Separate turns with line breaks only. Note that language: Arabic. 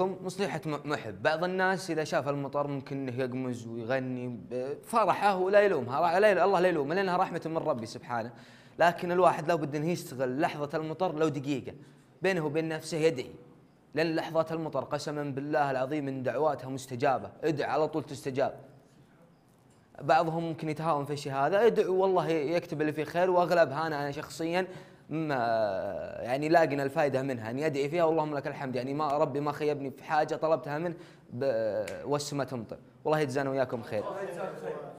مصلحة محب بعض الناس إذا شاف المطر ممكن إنه يقمز ويغني فرحه ولا يلومها الله لا يلومها لأنها رحمة من ربي سبحانه لكن الواحد لو إنه يشتغل لحظة المطر لو دقيقة بينه وبين نفسه يدعي لأن لحظة المطر قسما بالله العظيم إن دعواتها مستجابة ادع على طول تستجاب بعضهم ممكن يتهاون في الشيء هذا ادعو والله يكتب اللي فيه خير وأغلبها أنا, أنا شخصيا ما يعني لاقنا الفائده منها ان يدعي فيها اللهم لك الحمد يعني ما ربي ما خيبني في حاجه طلبتها منه والسماء تمطر والله يجزانا وياكم خير